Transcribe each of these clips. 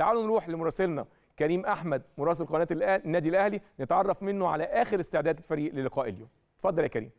تعالوا نروح لمراسلنا كريم احمد مراسل قناه النادي الاهلي نتعرف منه على اخر استعداد الفريق للقاء اليوم اتفضل يا كريم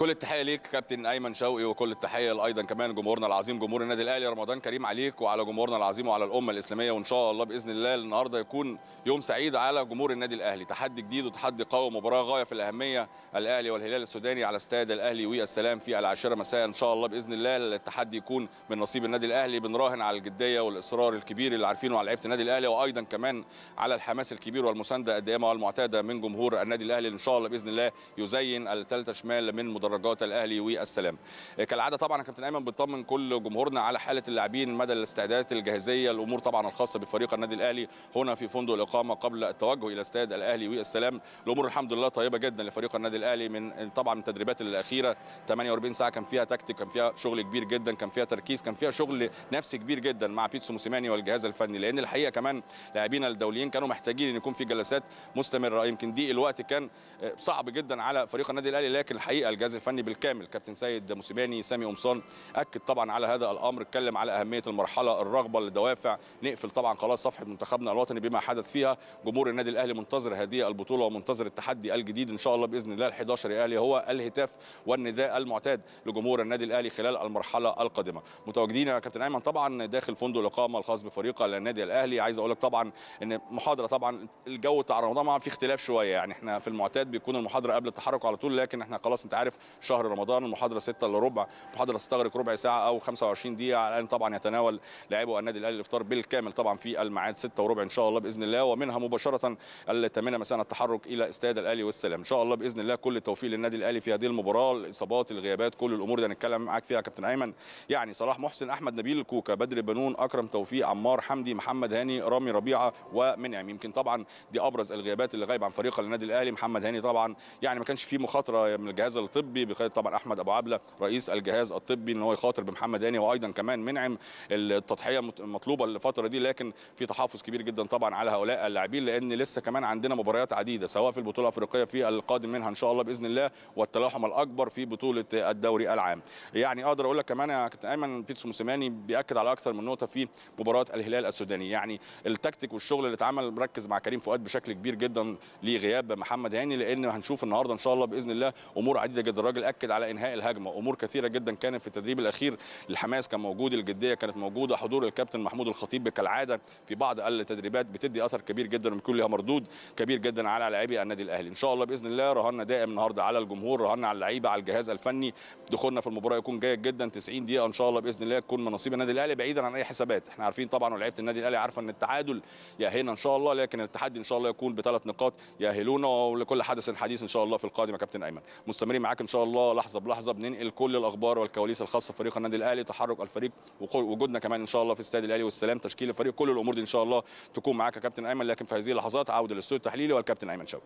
كل التحيه ليك كابتن ايمن شوقي وكل التحيه ايضا كمان جمهورنا العظيم جمهور النادي الاهلي رمضان كريم عليك وعلى جمهورنا العظيم وعلى الامه الاسلاميه وان شاء الله باذن الله النهارده يكون يوم سعيد على جمهور النادي الاهلي تحدي جديد وتحدي قوي مباراه غايه في الاهميه الاهلي والهلال السوداني على استاد الاهلي والسلام في العاشره مساء ان شاء الله باذن الله التحدي يكون من نصيب النادي الاهلي بنراهن على الجديه والاصرار الكبير اللي عارفينه على لعيبه النادي الاهلي وايضا كمان على الحماس الكبير والمسانده الدائمه والمعتاده من جمهور النادي الاهلي ان شاء الله باذن الله يزين الثالثه شمال من مدرب مدرجات الاهلي والسلام إيه، كالعاده طبعا كابتن ايمن بنطمن كل جمهورنا على حاله اللاعبين مدى الاستعدادات الجاهزيه الامور طبعا الخاصه بفريق النادي الاهلي هنا في فندق الاقامه قبل التوجه الى استاد الاهلي والسلام الامور الحمد لله طيبه جدا لفريق النادي الاهلي من طبعا من التدريبات الاخيره 48 ساعه كان فيها تكتيك كان فيها شغل كبير جدا كان فيها تركيز كان فيها شغل نفسي كبير جدا مع بيتسو موسيماني والجهاز الفني لان الحقيقه كمان لاعبينا الدوليين كانوا محتاجين ان يكون في جلسات مستمره يمكن دي الوقت كان آه، صعب جدا على فريق النادي الاهلي لكن الحقيقه الجهاز الفني بالكامل كابتن سيد موسيماني سامي قمصان اكد طبعا على هذا الامر اتكلم على اهميه المرحله الرغبه للدوافع نقفل طبعا خلاص صفحه منتخبنا الوطني بما حدث فيها جمهور النادي الاهلي منتظر هذه البطوله ومنتظر التحدي الجديد ان شاء الله باذن الله ال11 الاهلي هو الهتاف والنداء المعتاد لجمهور النادي الاهلي خلال المرحله القادمه متواجدين يا كابتن ايمن طبعا داخل فندق الاقامه الخاص بفريق النادي الاهلي عايز اقول لك طبعا ان محاضره طبعا الجو بتاع رمضان في اختلاف شويه يعني احنا في المعتاد بيكون المحاضره قبل التحرك على طول لكن احنا خلاص انت عارف شهر رمضان المحاضره 6 الا ربع محاضره تستغرق ربع ساعه او 25 دقيقه الان طبعا يتناول لاعبو النادي الاهلي الافطار بالكامل طبعا في الميعاد 6 وربع ان شاء الله باذن الله ومنها مباشره الثامنه مساء التحرك الى استاد الاهلي والسلام ان شاء الله باذن الله كل التوفيق للنادي الاهلي في هذه المباراه الاصابات الغيابات كل الامور دي هنتكلم معاك فيها كابتن ايمن يعني صلاح محسن احمد نبيل الكوكا بدر بنون اكرم توفيق عمار حمدي محمد هاني رامي ربيعه ومنعم يمكن طبعا دي ابرز الغيابات اللي غايب عن فريق النادي الاهلي محمد هاني طبعا يعني ما كانش في مخاطره من الجهاز الطبي الطبي بقياده طبعا احمد ابو عبله رئيس الجهاز الطبي ان هو يخاطر بمحمد هاني وايضا كمان منعم التضحيه المطلوبه الفتره دي لكن في تحفظ كبير جدا طبعا على هؤلاء اللاعبين لان لسه كمان عندنا مباريات عديده سواء في البطوله الافريقيه في القادم منها ان شاء الله باذن الله والتلاحم الاكبر في بطوله الدوري العام يعني اقدر اقول لك كمان يا كابتن ايمن بيتسو موسيماني بياكد على اكثر من نقطه في مباراه الهلال السوداني يعني التكتيك والشغل اللي اتعمل مركز مع كريم فؤاد بشكل كبير جدا لغياب محمد هاني لان هنشوف النهارده ان شاء الله باذن الله امور عديده جدا الراجل اكد على انهاء الهجمه امور كثيره جدا كانت في التدريب الاخير للحماس كان موجود الجديه كانت موجوده حضور الكابتن محمود الخطيب كالعاده في بعض التدريبات بتدي اثر كبير جدا وبيكون لها مردود كبير جدا على لاعبي النادي الاهلي ان شاء الله باذن الله رهنا دائم النهارده على الجمهور رهنا على اللعيبه على الجهاز الفني دخولنا في المباراه يكون جيد جدا 90 دقيقه ان شاء الله باذن الله تكون من نصيب النادي الاهلي بعيدا عن اي حسابات احنا عارفين طبعا ولاعيبه النادي الاهلي عارفه ان التعادل ياهلنا ان شاء الله لكن التحدي ان شاء الله يكون بثلاث نقاط ياهلونا ولكل حدث حديث ان شاء الله في القادم يا كابتن ايمن مستمرين معاك شاء الله لحظه بلحظه بننقل كل الاخبار والكواليس الخاصه بفريق النادي الاهلي تحرك الفريق وجودنا كمان ان شاء الله في استاد الاهلي والسلام تشكيل الفريق كل الامور دي ان شاء الله تكون معاك يا كابتن ايمن لكن في هذه اللحظات عوده للاستوديو التحليلي والكابتن ايمن شوقي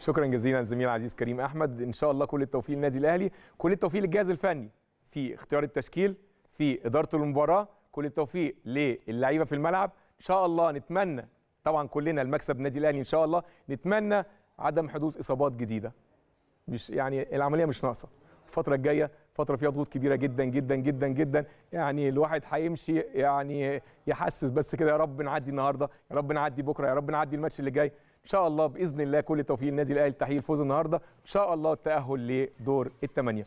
شكرا جزيلا زميل عزيز كريم احمد ان شاء الله كل التوفيق للنادي الاهلي كل التوفيق للجهاز الفني في اختيار التشكيل في اداره المباراه كل التوفيق للعيبه في الملعب ان شاء الله نتمنى طبعا كلنا المكسب النادي الاهلي ان شاء الله نتمنى عدم حدوث اصابات جديده مش يعني العمليه مش ناقصه الفتره الجايه فتره فيها ضغوط كبيره جدا جدا جدا جدا يعني الواحد هيمشي يعني يحسس بس كده يا رب نعدي النهارده يا رب نعدي بكره يا رب نعدي الماتش اللي جاي ان شاء الله باذن الله كل التوفيق للنادي الاهلي تحقيق الفوز النهارده ان شاء الله التاهل لدور الثمانيه